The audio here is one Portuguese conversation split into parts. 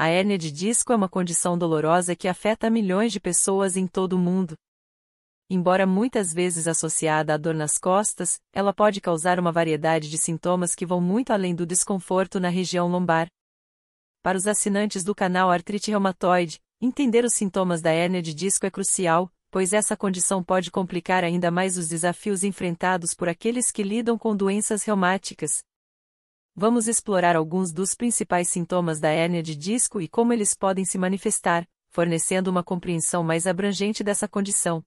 A hérnia de disco é uma condição dolorosa que afeta milhões de pessoas em todo o mundo. Embora muitas vezes associada à dor nas costas, ela pode causar uma variedade de sintomas que vão muito além do desconforto na região lombar. Para os assinantes do canal Artrite Reumatoide, entender os sintomas da hérnia de disco é crucial, pois essa condição pode complicar ainda mais os desafios enfrentados por aqueles que lidam com doenças reumáticas vamos explorar alguns dos principais sintomas da hérnia de disco e como eles podem se manifestar, fornecendo uma compreensão mais abrangente dessa condição.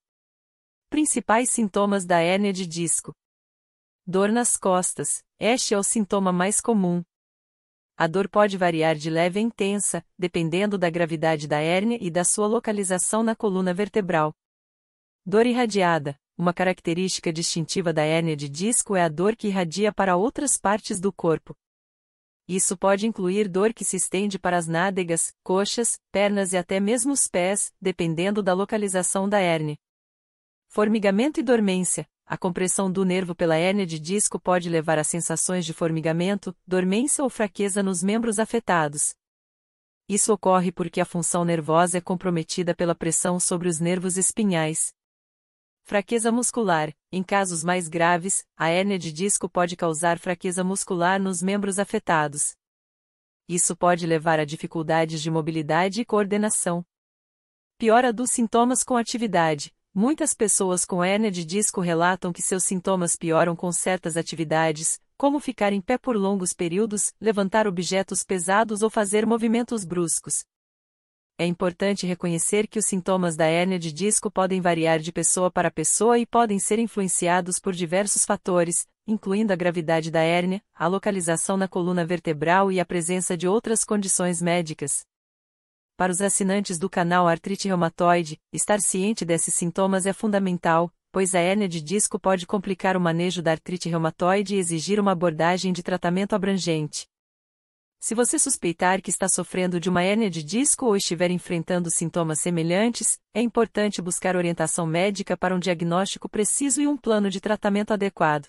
Principais sintomas da hérnia de disco: Dor nas costas. Este é o sintoma mais comum. A dor pode variar de leve a intensa, dependendo da gravidade da hérnia e da sua localização na coluna vertebral. Dor irradiada. Uma característica distintiva da hérnia de disco é a dor que irradia para outras partes do corpo, isso pode incluir dor que se estende para as nádegas, coxas, pernas e até mesmo os pés, dependendo da localização da hérnia. Formigamento e dormência. A compressão do nervo pela hérnia de disco pode levar a sensações de formigamento, dormência ou fraqueza nos membros afetados. Isso ocorre porque a função nervosa é comprometida pela pressão sobre os nervos espinhais. Fraqueza muscular. Em casos mais graves, a hérnia de disco pode causar fraqueza muscular nos membros afetados. Isso pode levar a dificuldades de mobilidade e coordenação. Piora dos sintomas com atividade. Muitas pessoas com hérnia de disco relatam que seus sintomas pioram com certas atividades, como ficar em pé por longos períodos, levantar objetos pesados ou fazer movimentos bruscos é importante reconhecer que os sintomas da hérnia de disco podem variar de pessoa para pessoa e podem ser influenciados por diversos fatores, incluindo a gravidade da hérnia, a localização na coluna vertebral e a presença de outras condições médicas. Para os assinantes do canal Artrite Reumatoide, estar ciente desses sintomas é fundamental, pois a hérnia de disco pode complicar o manejo da artrite reumatoide e exigir uma abordagem de tratamento abrangente. Se você suspeitar que está sofrendo de uma hérnia de disco ou estiver enfrentando sintomas semelhantes, é importante buscar orientação médica para um diagnóstico preciso e um plano de tratamento adequado.